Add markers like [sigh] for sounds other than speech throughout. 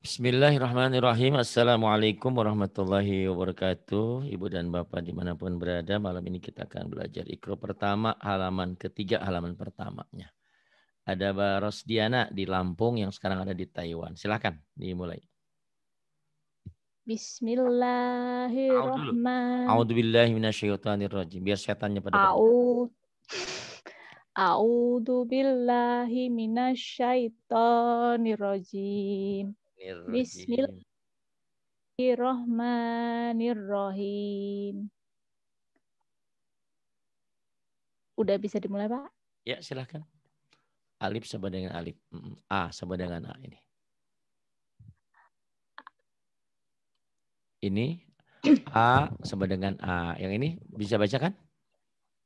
Bismillahirrahmanirrahim. Assalamualaikum warahmatullahi wabarakatuh. Ibu dan Bapak dimanapun berada, malam ini kita akan belajar ikro pertama, halaman ketiga, halaman pertamanya. Ada Baros Diana di Lampung yang sekarang ada di Taiwan. Silahkan dimulai. Bismillahirrahmanirrahim. A'udzubillahi minasyaitonirrajim. Biar setannya pada A'ud A'udzu billahi minasyaitonirrajim. Bismillahirrahmanirrahim. Udah bisa dimulai, Pak? Ya, silahkan. Alif sama dengan alif. A sama dengan A ini. Ini A sama dengan A. Yang ini bisa baca kan?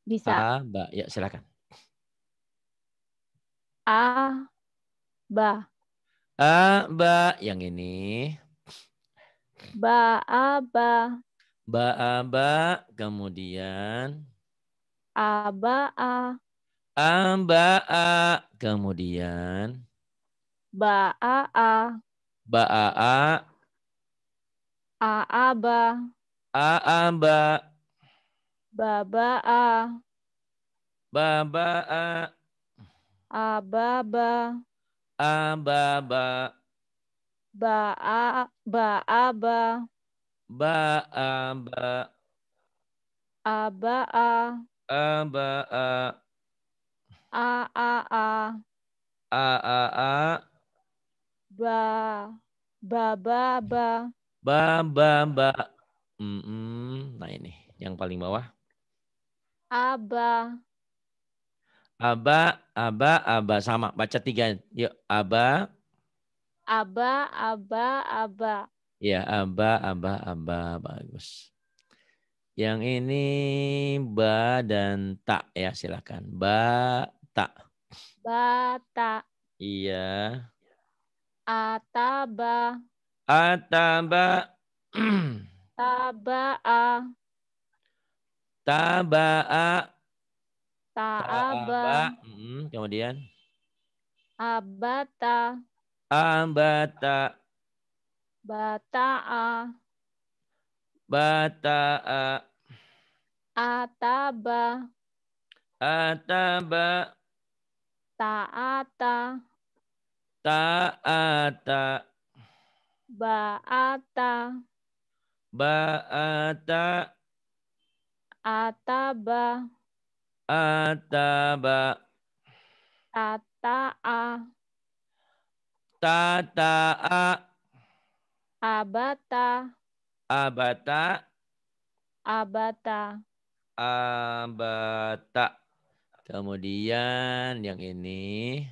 Bisa. A, ba. Ya, silakan. A, ba. A ba yang ini. Ba aba. Ba aba kemudian aba a. ba, a kemudian ba a a. Ba a a. A aba. A a, ba. Ba, ba, a. Ba, ba, a. A, Ababa a ba ba ba a ba a ba ba a ba a ba a a ba a a a a a a a ba ba ba ba ba ba ba mm -mm. nah ini yang paling bawah ba Aba, aba, aba. Sama. Baca tiga. Yuk. Aba. Aba, aba, aba. Ya, aba, aba, aba. Bagus. Yang ini ba dan tak ya silakan. Ba tak. Ba tak. Iya. Ataba. Ataba. taba a Ta'aba. Hmm, kemudian abata. Abata. Bata'a. Bata'a. Ataba. Ataba. Ta'ata. Ta'ata. Ba'ata. Ba'ata. Ataba. Ataba. Tata'a. Tata'a. Abata. Abata. Abata. Abata. Kemudian yang ini.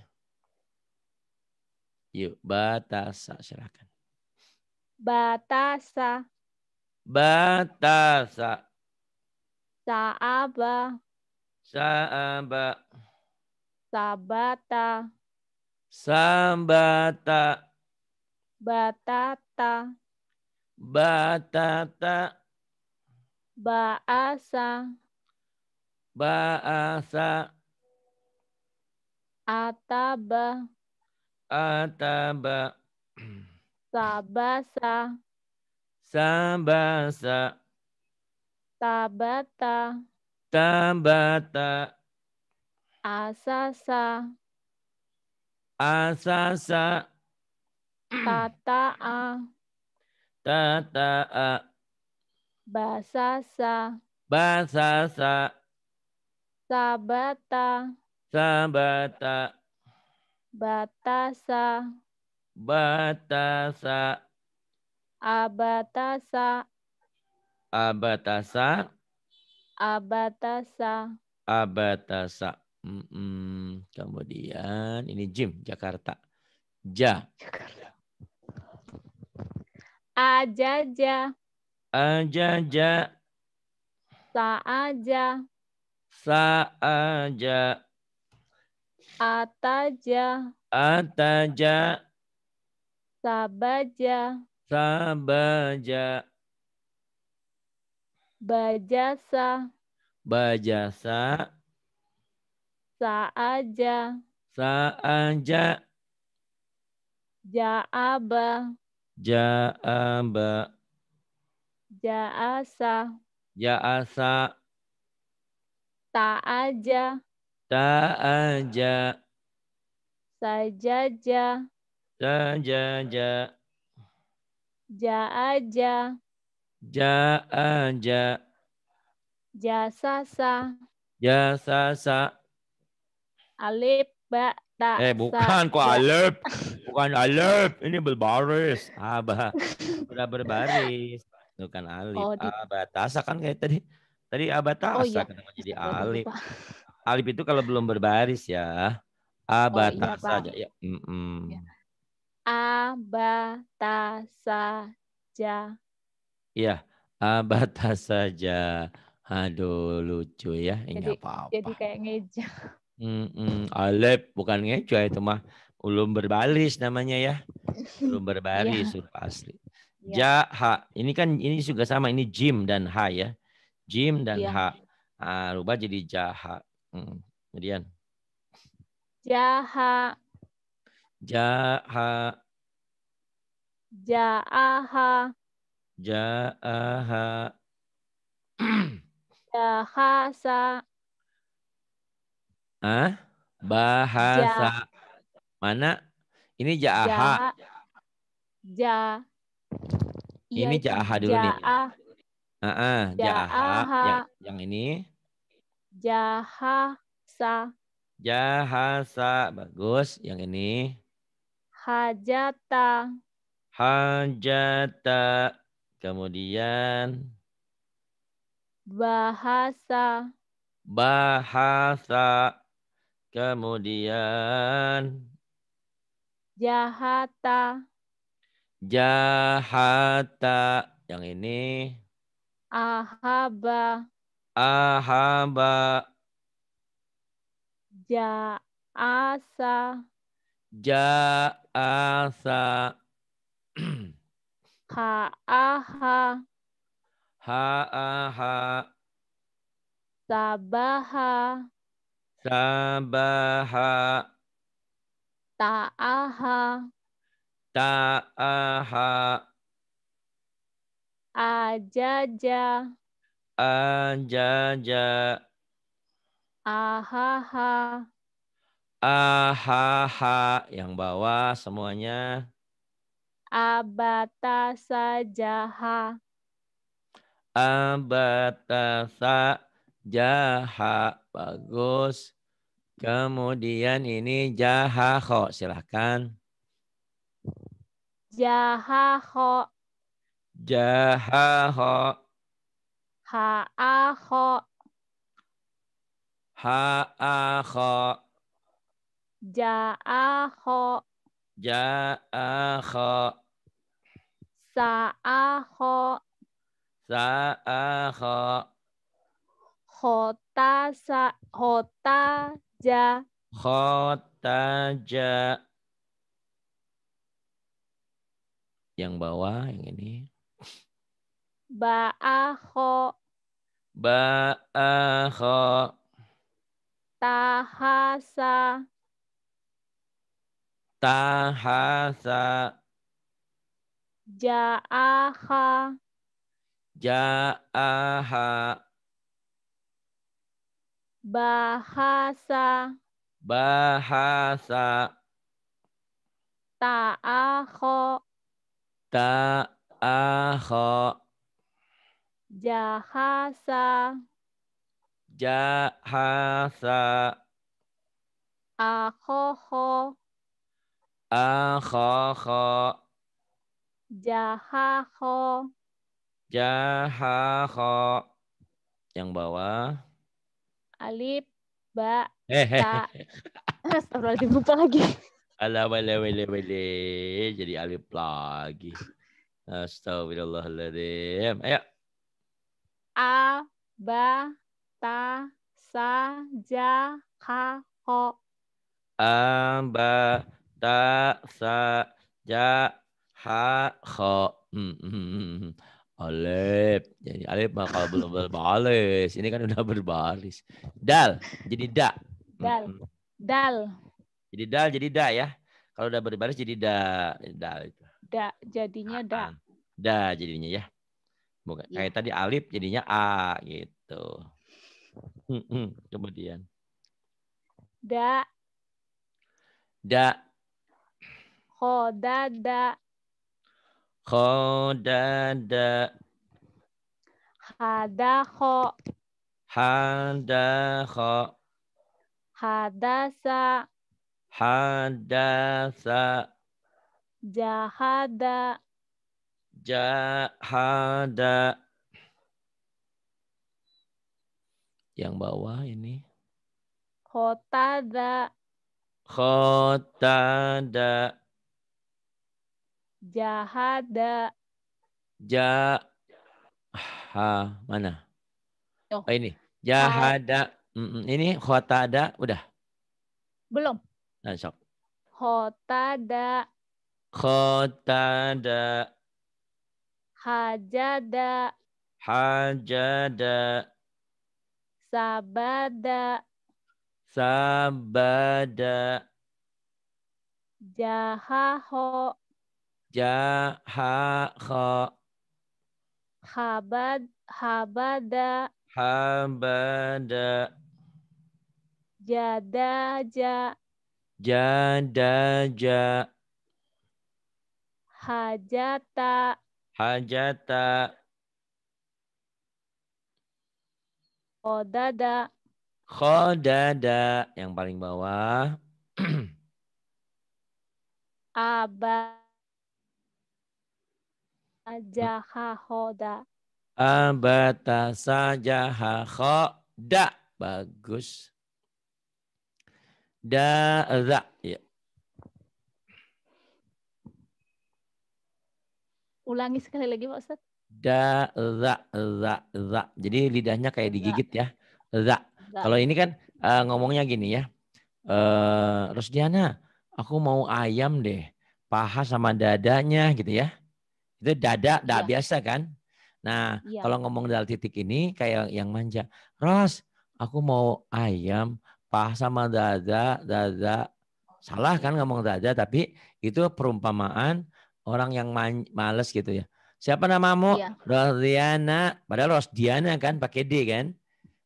Yuk, batasa. Silahkan. Batasa. Batasa. Sa'aba. Sabat ah, Sabata. Sambata. Batata. Batata. Baasa. Baasa. Ataba. Ataba. Sabasa. Sabasa. Tabata. Tabata. Asasa. Asasa. Tata'a. Tata'a. Basasa. Basasa. Sabata. Sabata. Batasa. Batasa. Abatasa. Abatasa. Abatasa. Abatasa. Mm -mm. Kemudian ini Jim Jakarta. Ja. Jakarta. Ajaja. Ajaja. Saaja. Saaja. Ataja. Ataja. Sabaja. Sabaja. Bajasa. Bajasa. Saaja. Saaja. Jaaba. Jaaba. Jaasa. Jaasa. Taaja. Taaja. Sajaja. Sajaja. Jaaja. Ja'a ja. Jasasa. sa. Alif ba ta. Eh bukan kok [laughs] alif. Bukan alif. Ini berbaris. Aba. Ah, Sudah berbaris. Bukan alif. Oh, Abatasa ah, kan kayak tadi. Tadi abatasa ah, oh, iya. Kan jadi alif. Alif itu kalau belum berbaris ya. Abatasa oh, iya, Ya. Mm -mm. Iya. Abatasa ja. Iya, abah [laughs] batas saja. Aduh, lucu ya. Jadi, Ini apa-apa. Jadi kayak ngeja. Mm-mm. Alep, bukan ngeja itu mah. Ulum berbaris namanya ya. Ulum [laughs] iya. berbaris, huruf sudah asli. Yeah. Ja, ha. Ini kan ini juga sama. Ini jim dan ha ya. Jim dan yeah. ha. Ah, rubah jadi jaha. Hmm. Kemudian. Jaha. Jaha. Ja-ha. Ja'aha. Bahasa. Ah, bahasa. Ja. Mana? Ini ja'aha. Ja. ja. Iya, ini ja'aha dulu ja nih. Ah, ah ja'aha. Ja yang, yang ini. Jahasa. Jahasa. Bagus. Yang ini. Hajata. Hajata. Kemudian bahasa bahasa kemudian jahata jahata yang ini ahaba ahaba jaasa jaasa [clears throat] ha a ha ha a ha sabaha sabaha ta'aha ha ha a ha ha, yang bawah semuanya Abatasa jaha. Abatasa jaha. Bagus. Kemudian ini jaha Silahkan. Jaha kho. Jaha kho. Ha'a kho. Ha'a Sa'aho. Sa'aho. Hota sa hota ja. Hota ja. Yang bawah yang ini. Ba'aho. Ba'aho. Tahasa. Tahasa. Ja'aha. Ja'aha. Bahasa. Bahasa. Ta'aho. Ta'aho. Jahasa. Jahasa. Ahoho. Ahoho. Jahaho. Jahaho. Yang bawah. Alif, ba, ta. Eh, eh, eh. [laughs] Astagfirullahaladzim, lupa lagi. ala wale, wale, wale. Jadi alif lagi. Astagfirullahaladzim. Ayo. A, ba, ta, sa, ja, ha, ho. A, ba, ta, sa, ja, ha kha hmm, hmm, alif jadi alif kalau belum berbalis ini kan udah berbalis dal jadi da dal dal jadi dal jadi da ya kalau udah berbalis jadi da dal itu da jadinya da da jadinya ya bukan ya. kayak tadi alif jadinya a gitu kemudian da da Ho, da da Khodada. hada kho. Hadasa. Hadasa. Jahada. Jahada. Yang bawah ini. Khotada. Khotada. Jahada. Ja ha mana? Oh, oh ini. Jahada. Mm, ini khotada udah. Belum. Nah, sok. Khotada. Khotada. Hajada. Hajada. Sabada. Sabada. Jahaho. Ja ha kha. Habad habada. Habada. Jadaja. Jadaja. Hajata. Hajata. Kodada. Kodada. Yang paling bawah. [clears throat] Abad. Sajaha abatasa jahahoda Bagus. Da, za. Ya. Ulangi sekali lagi Pak Ustaz. Da, za, za, za. Jadi lidahnya kayak digigit ya. Za. Kalau ini kan uh, ngomongnya gini ya. Uh, Rosdiana, aku mau ayam deh. Paha sama dadanya gitu ya. Itu dada, tidak ya. biasa kan? Nah, ya. kalau ngomong dalam titik ini kayak yang manja. Ros, aku mau ayam paha sama dada, dada. Salah kan ngomong dada, tapi itu perumpamaan orang yang males gitu ya. Siapa namamu? Ya. Rosdiana. Padahal Rosdiana kan pakai D kan?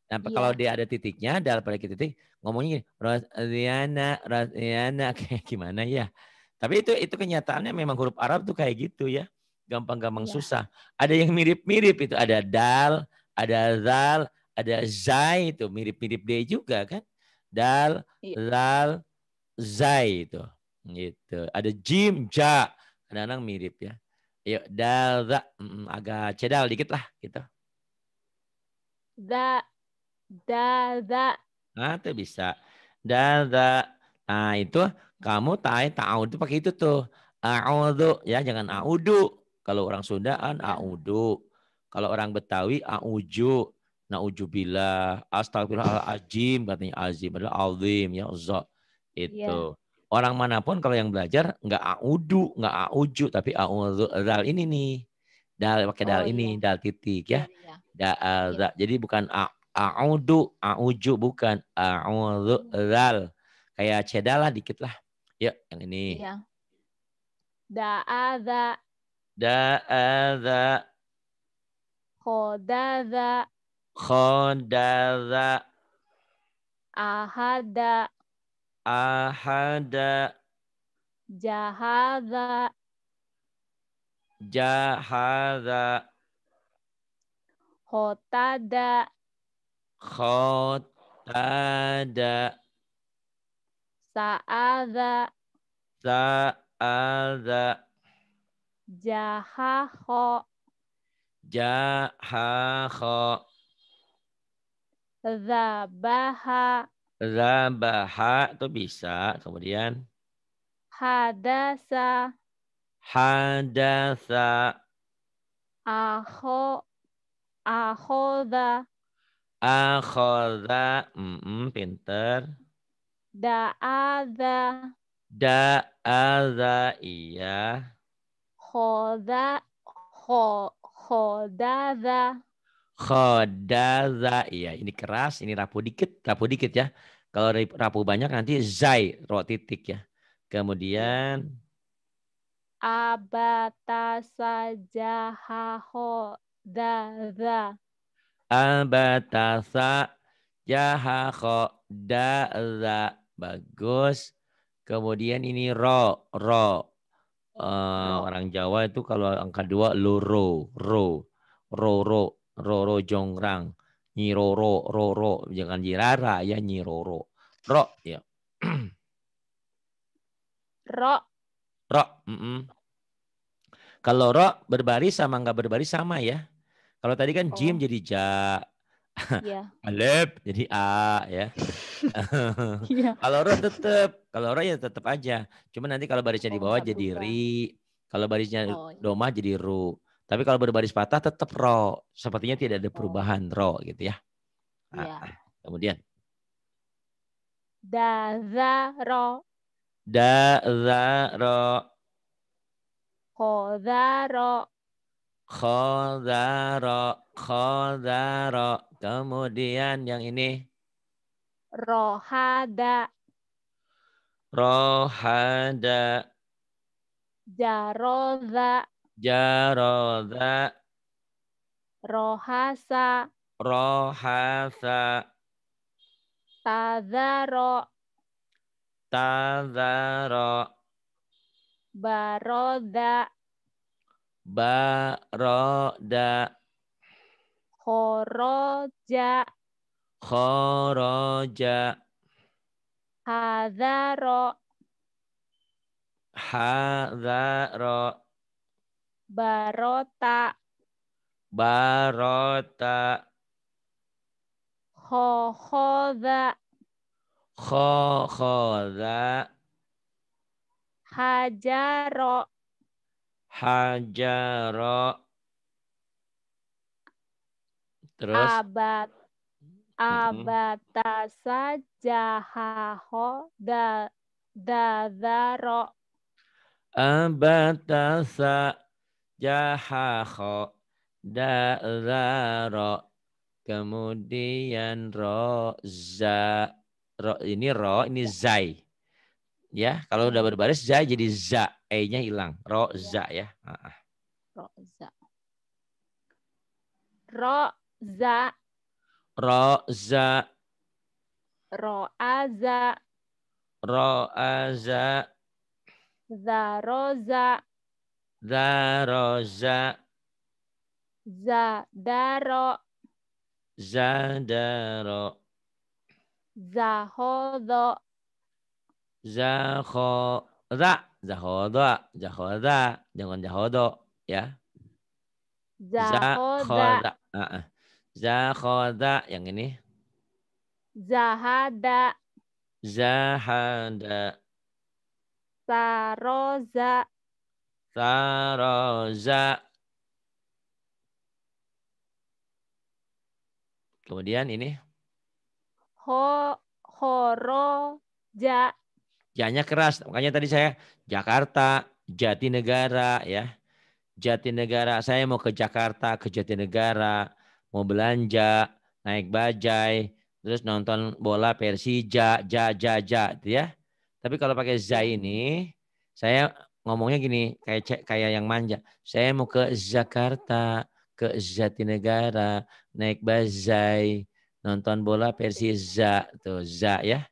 Nah, ya. kalau dia ada titiknya, daripada titik, ngomongnya gini, Rosdiana, Rosdiana, [laughs] kayak gimana ya? Tapi itu itu kenyataannya memang huruf Arab tuh kayak gitu ya gampang-gampang ya. susah. Ada yang mirip-mirip itu, ada dal, ada zal, ada zai itu mirip-mirip D juga kan? Dal, ya. zal, zai itu. Gitu. Ada jim, ja. Kadang-kadang mirip ya. Yuk, dal, za. Agak cedal dikit lah gitu. Da, da, da. Nah, itu bisa. Da, da. Nah, itu kamu tai tahu itu pakai itu tuh. A'udhu. Ya, jangan a'udhu. Kalau orang Sundaan audu. Kalau orang Betawi auju. Naujubillah, astagfirullahalazim katanya azim adalah azim ya uzza. Itu. Yeah. Orang manapun kalau yang belajar nggak audu, nggak auju tapi audu dal ini nih. Dal pakai dal oh, ini, iya. dal titik ya. Yeah, yeah. Da, iya. Jadi bukan a, audu, auju bukan audu dal. Kayak cedalah dikit lah. ya yang ini. Iya. Da'adha Da'adha. Khodadha. Khodadha. Ahada. Ahada. jahada jahada Khotada. Khotada. Sa'adha. Sa'adha. Jahaho. Jahaho. Zabaha. Zabaha itu bisa. Kemudian. Hadasa. Hadasa. Aho. Ahoda. Ahoza. Mm -mm, pinter. Da'adha. Da'adha. Iya khoda kho khodaza za iya ini keras ini rapuh dikit rapuh dikit ya kalau rapuh banyak nanti zai ro titik ya kemudian abata da za abata jaha za bagus kemudian ini ro ro uh, orang Jawa itu kalau angka dua loro, ro, roro, roro jongrang, nyiroro, roro, jangan jirara ya nyiroro, ro ya. [clears throat] ro. Ro. Mm -mm. Kalau ro berbaris sama nggak berbaris sama ya. Kalau tadi kan oh. jim jadi ja, yeah. [laughs] alep jadi a ya. [laughs] Iya. [laughs] Kalau ro tetep kalau ro ya tetap aja. Cuma nanti kalau barisnya di oh, bawah oh, jadi ri, kalau barisnya oh. Iya. doma jadi ru. Tapi kalau berbaris patah tetap ro. Sepertinya tidak ada oh. perubahan ro gitu ya. Nah, ya. Kemudian da za ro da za ro ko za ro ko za ro ko za ro kemudian yang ini rohada Rohada. Jaroda. Jaroda. Rohasa. Rohasa. Tadaro. Tadaro. Baroda. Baroda. Khoroja. Khoroja. Hadaro. Hadaro. Barota. Barota. Hohoda. Hohoda. Hajaro. Hajaro. Terus. Abad abatasa jahaho da dadaro abatasa jahaho dadaro kemudian ro za ro ini ro ini ya. zai ya kalau udah ya. berbaris zai jadi za e-nya hilang ro ya. za ya ro za ro za Roza. Roaza. Roaza. Zaroza. Zaroza. Zadaro. Zadaro. Zahodo. Zahoda. Zahoda. Zahoda. Jangan Zahodo ya. Zahoda. Zahoda. Uh -uh. Zahada yang ini. Zahada. Zahada. Saroza. Saroza. Kemudian ini. Ho horoja. Janya keras. Makanya tadi saya Jakarta, Jatinegara ya. Jatinegara. Saya mau ke Jakarta, ke Jatinegara mau belanja, naik bajai, terus nonton bola Persija, ja ja ja gitu ya. Tapi kalau pakai za ini saya ngomongnya gini kayak kayak yang manja. Saya mau ke Jakarta, ke Jatinegara, naik bajai, nonton bola Persija tuh za ya.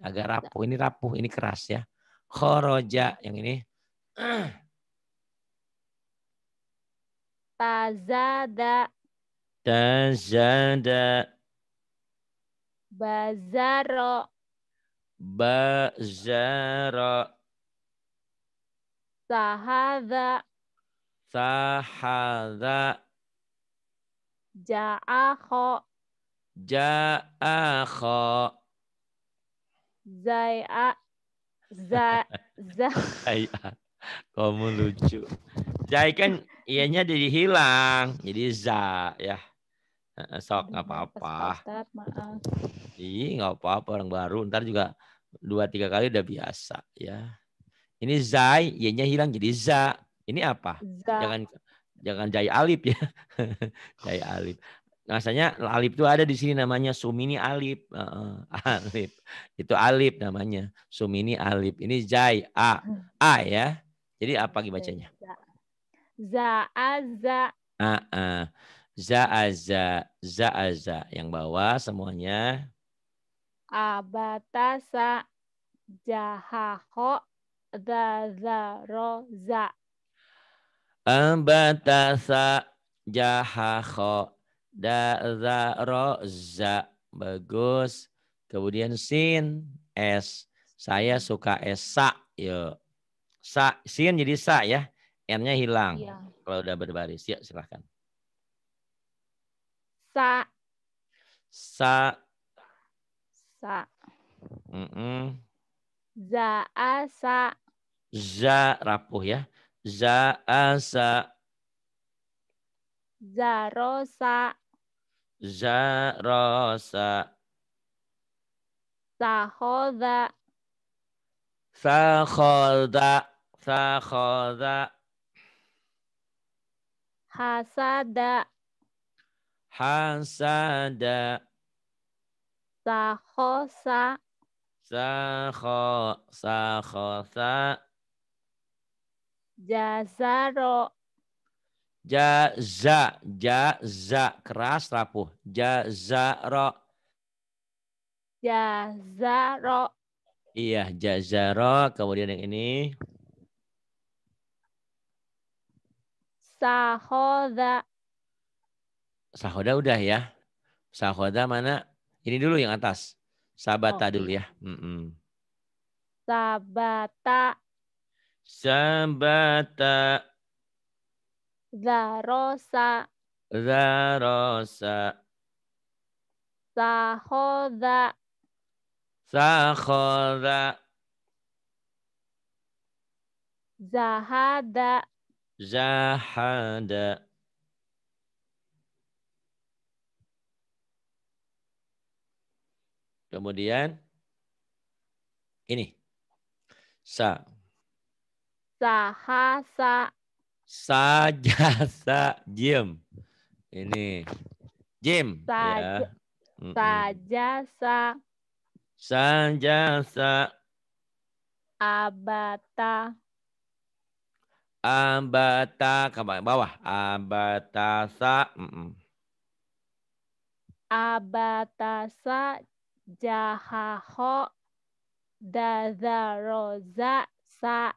Agak rapuh, ini rapuh, ini keras ya. Khoroja yang ini. Tazada Tazada. Bazaro. Bazara. Sahada. Sahada. Ja'akho. Ja'akho. Zai'a. Za. [laughs] Za. Zai'a. Kamu lucu. Zai kan ianya jadi hilang. Jadi za ya. Sok nggak apa-apa. Iya nggak apa-apa orang baru. Ntar juga dua tiga kali udah biasa ya. Ini zai, y-nya hilang jadi za. Ini apa? Za. Jangan jangan jai alip ya. [laughs] jai alip, Rasanya alip itu ada di sini namanya sumini alip, Uh, Alip. Itu alip namanya. Sumini alip, Ini zai a. A ya. Jadi apa gimana bacanya? Za a za. A, a. Za'aza, za'aza. Yang bawah semuanya. Abatasa, jahaho, zazaro, za. Abatasa, jahaho, dazaro, za. Bagus. Kemudian sin, s. Saya suka s, sa. Yuk. Sa, sin jadi sa ya. N-nya hilang. Ya. Kalau udah berbaris. Ya, silahkan. Sa. Sa. Sa. Mm -mm. za sa. Za rapuh ya. za asa za sa. za rosa, Sahoda. Sahoda. Sahoda. Hasada. Hasada. sahosa saho sahosa Jazaro. Jaza, jaza. Keras, rapuh. Jazaro. Jazaro. Iya, jazaro. Kemudian yang ini. Sahoda. Sahoda udah ya. Sahoda mana? Ini dulu yang atas. Sabata oh. dulu ya. Mm -mm. Sabata. Sabata. Zarosa. Zarosa. Sahoda. Sahoda. Zahada. Zahada. Kemudian ini. Sa. Saha sa. Saja jim. Ini. Jim. Saja. Ya. Mm -mm. sa. sa. Abata. Abata ke bawah. Abatasa. Mm -mm. Abatasa jahaho dadaroza sa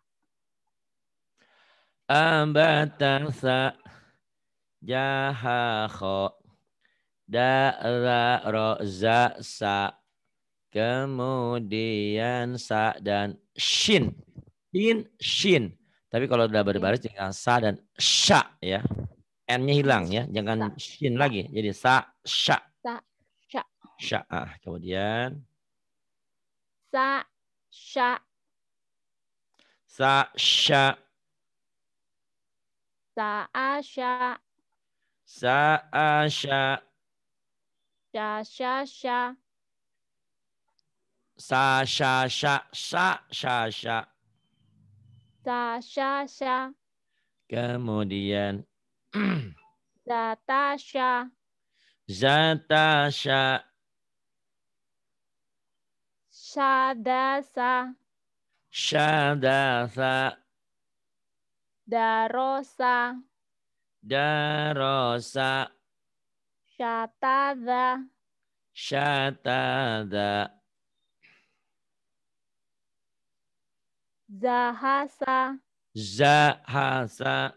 sa jahaho dadaroza sa kemudian sa dan shin shin shin tapi kalau udah berbaris jangan sa dan sha ya n-nya hilang ya jangan shin lagi jadi sa sha Sya'ah. Kemudian sa sya sa sya sa Sya. sa Sya. sya sya sya sa sya sya sa sya sya sa sya sya kemudian [clears throat] zatasha zatasha Shadasa. Shadasa. Darosa. Darosa. Shatada. Shatada. Zahasa. Zahasa.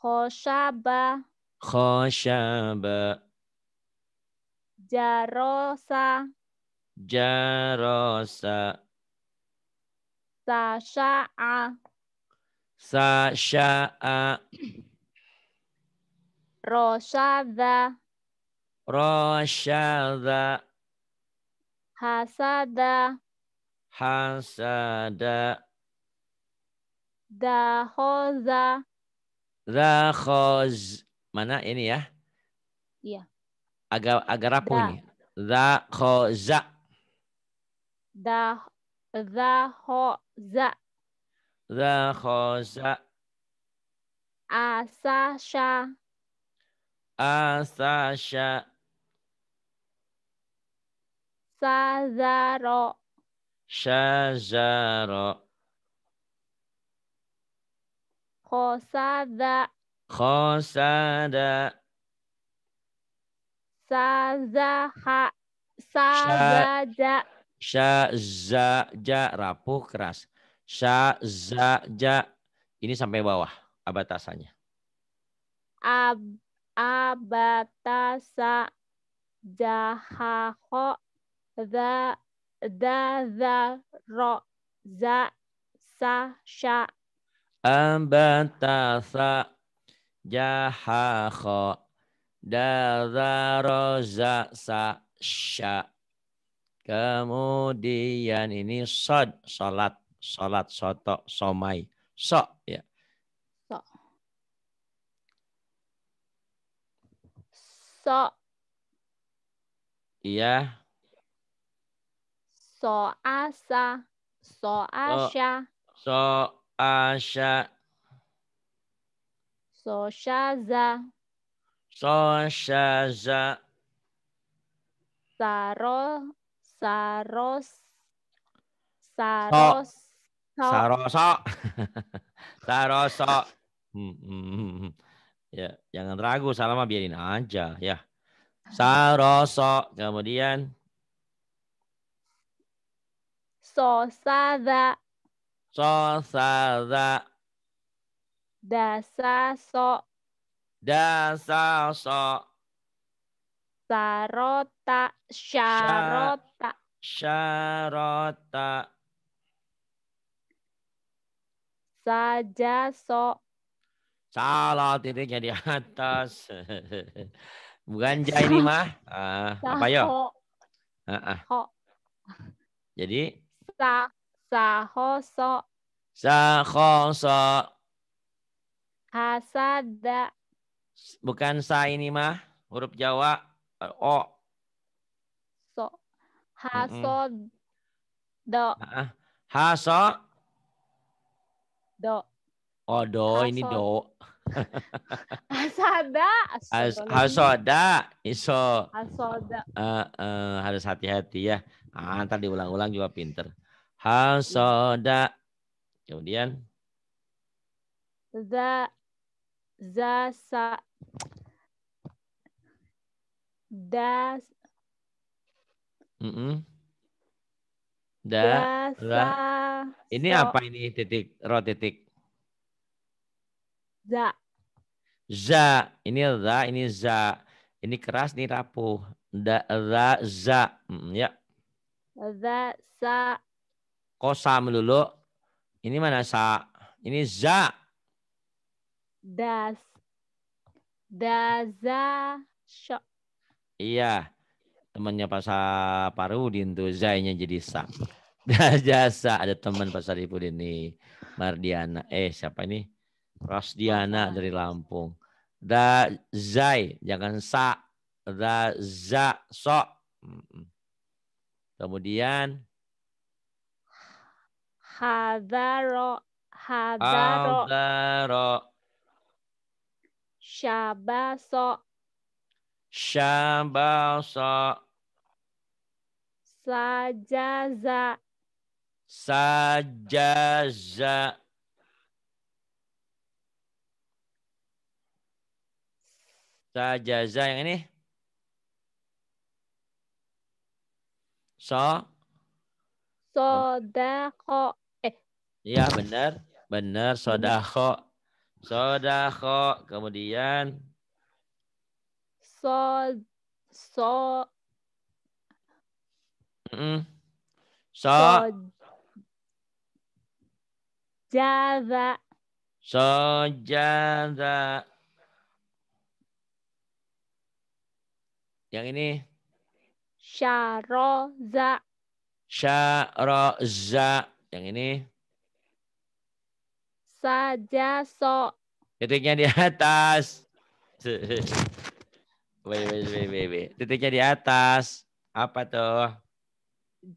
Khoshaba. Khoshaba. Jarosa. Jarosa, Sasha'a. Sasha'a. Rosada, Rosada, Hasada. Hasada. Dahoza. Dakhoz. Mana ini ya? Iya. Agak agak rapuh da. ini. The the ho the the ho the asasha asasha shazaro shazaro khosada khosada sazaha sazaja Sya, za, ja, rapuh, keras. Sya, za, ja. Ini sampai bawah abatasannya. Ab, abatasa, jahaho, za, da za, ro, za, sa, sya. Abatasa, jahaho, da, za, ro, za, sa, sya. Kemudian ini sod, salat, salat, soto, somai, sok ya. Sok. Sok. Iya. So asa, so asya. So, so asya. So syaza. So syaza. Saro Saros Saros so. Saroso Saroso hmm, ya jangan ragu salam biarin aja ya Saroso kemudian Sosada Sosada Dasa so Dasa so Sarota, Sharota, Sharota, Saja so. Salah titiknya di atas. Bukan ja ini mah. Uh, apa yo? Uh, uh. Jadi sa Sahoso, so. Saho so. Hasada. Bukan sa ini mah huruf Jawa o so haso do haso do oh do ini do Asada. As, hasoda. Iso. Hasoda. Uh, harus hati-hati ya. antar ah, diulang-ulang juga pinter. Hasoda. Iya. Kemudian. Za. Za. Sa das mm -mm. da da. ini so. apa ini titik ro titik za za ini za ini za ini keras nih rapuh da za za mm, ya za sa kosa melulu ini mana sa ini za das daza shock Iya, temannya Pak Saparudin tuh zainya jadi sah. Jasa [laughs] ada teman Pak Saripudin nih. Mardiana, eh siapa ini? Rosdiana dari Lampung. Da zai, jangan sa. Da za so. Kemudian hadaro hadaro hadaro syabaso Syabasa. Sajaza. Sajaza. Sajaza yang ini. So. Sodako. Eh. Iya benar. Benar sodako. Sodako. Kemudian so so mm so, so jaza so jaza yang ini syaroza syaroza yang ini saja so titiknya di atas [laughs] Wait, wait, wait, wait, wait. Titiknya di atas. Apa tuh?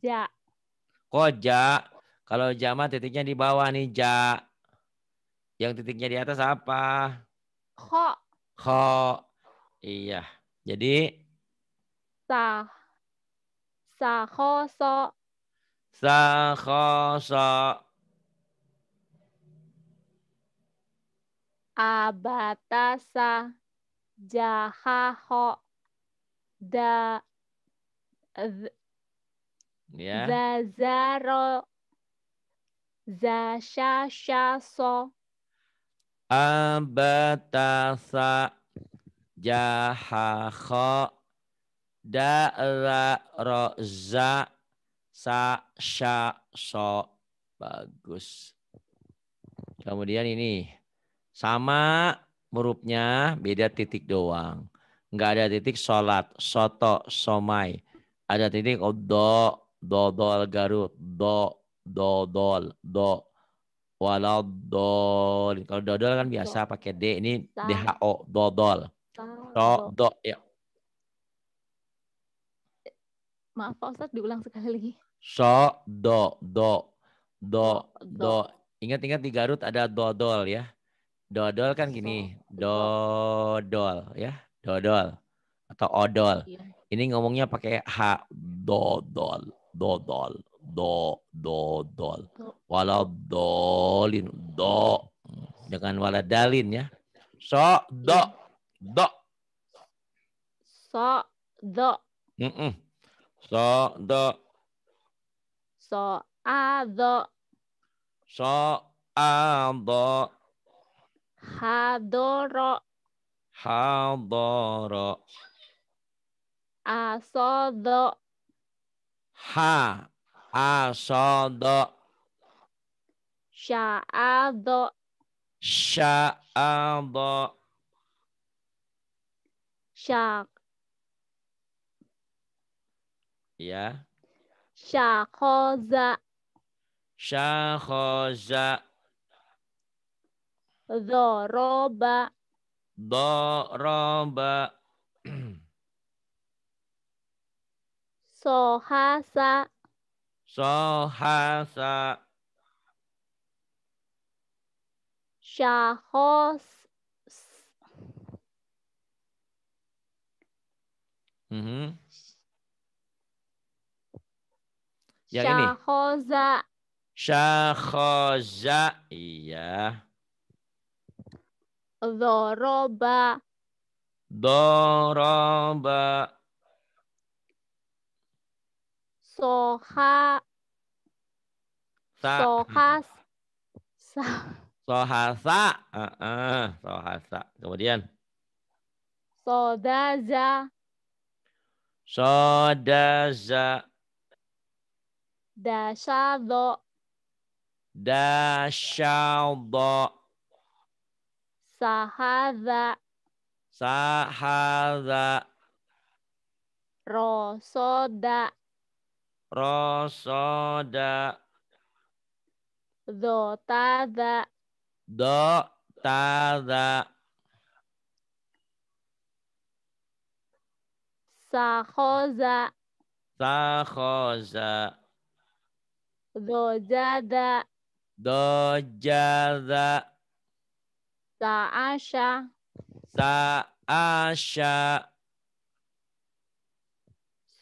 Ja. Kok ja? Kalau ja mah titiknya di bawah nih, ja. Yang titiknya di atas apa? Ko. Ko. Iya. Jadi? Sa. Sa, ko, so. Sa, ko, so. Abatasa jahaho da th, yeah. zazaro zashashaso abatasa jahaho da ra ro sa sha so bagus kemudian ini sama hurufnya beda titik doang. Enggak ada titik sholat, soto, somai. Ada titik do, dodol garut, do, dodol, do. Walau dodol. Kalau dodol kan biasa pakai D. Ini DHO, dodol. Do, do. Ya. Maaf Pak Ustadz, diulang sekali lagi. So, do, do, do, oh, do. Ingat-ingat di Garut ada dodol ya Dodol kan gini, dodol ya, dodol atau odol. Iya. Ini ngomongnya pakai h, dodol, dodol, do, dodol. Walau dolin, do. dengan Jangan dalin ya. So, do, iya. do. So, do. Mm -mm. So, do. So, a, do. So, a, do. Hadoro. Hadoro. Asodo. Ha. Asodo. Sya'ado. Sya'ado. Syak. Ya. Syakhoza. Syakhoza. ضرب ضرب صحاسة صحاسة يعني إيه؟ شخص mm -hmm. شخص شخص شخص شخص Doroba. Doroba. Soha. Sa. Sohas. Sa. Sohasa. Uh -uh. Sohasa. Kemudian. Sodaza. Sodaza. Dasado. Dasado. Sahada. Sahada. Rosoda. Rosoda. Dotada. Dotada. Sahoza. Sahoza. Dojada. Dojada. Sa'asha. Sa'asha.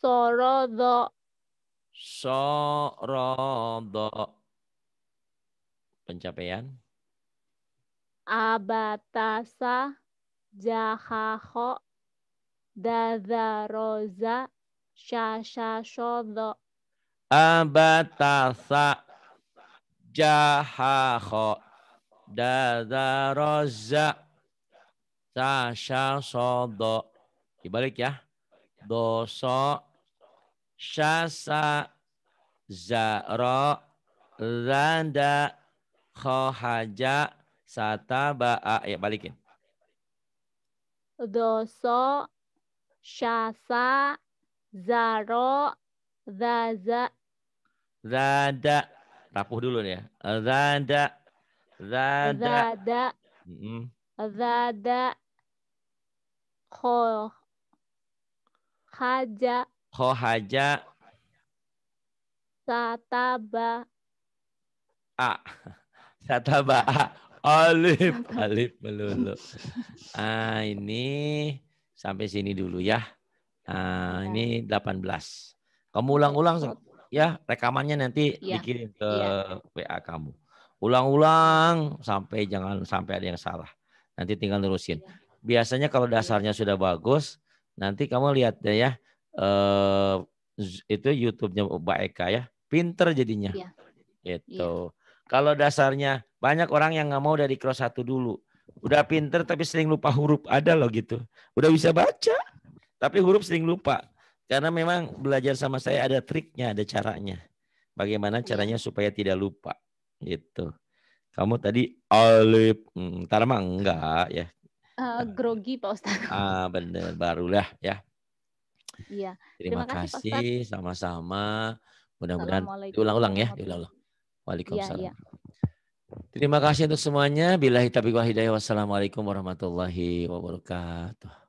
Sorodo. Sorodo. Pencapaian. Abatasa. Jahaho. Dadaroza. Shashashodo. Abatasa. Jahaho. Dada roza. Sasha sodo. Dibalik ya. Doso. Syasa. Zaro. Zanda. Khohaja. sata a Ya balikin. Doso. Syasa. Zaro. Zaza. Zada. Rapuh dulu nih ya. Zada. Zada. Zada. Mm -hmm. Zada. Ko. Haja. Ko haja. Sataba. A. [laughs] Sataba A. Alif. Alif melulu. Ah, [laughs] ini sampai sini dulu ya. Ah, ya. ini 18. Kamu ulang-ulang ya rekamannya nanti ya. dikirim ke ya. WA kamu ulang-ulang sampai jangan sampai ada yang salah. Nanti tinggal nerusin. Iya. Biasanya kalau dasarnya sudah bagus, nanti kamu lihat deh ya eh, itu YouTube-nya Mbak Eka ya, pinter jadinya. Iya. Itu. Ya. Kalau dasarnya banyak orang yang nggak mau dari kelas satu dulu, udah pinter tapi sering lupa huruf ada loh gitu. Udah bisa baca tapi huruf sering lupa karena memang belajar sama saya ada triknya, ada caranya. Bagaimana iya. caranya supaya tidak lupa itu Kamu tadi olip hmm, ntar mah enggak ya. Uh, grogi Pak Ustadz. Ah, bener. Barulah ya. Iya. Terima, Terima kasih, sama-sama. Mudah-mudahan ulang ulang ya, diulang-ulang. Waalaikumsalam. Ya, ya. Terima kasih untuk semuanya. Bila hitabi wa hidayah. Wassalamualaikum warahmatullahi wabarakatuh.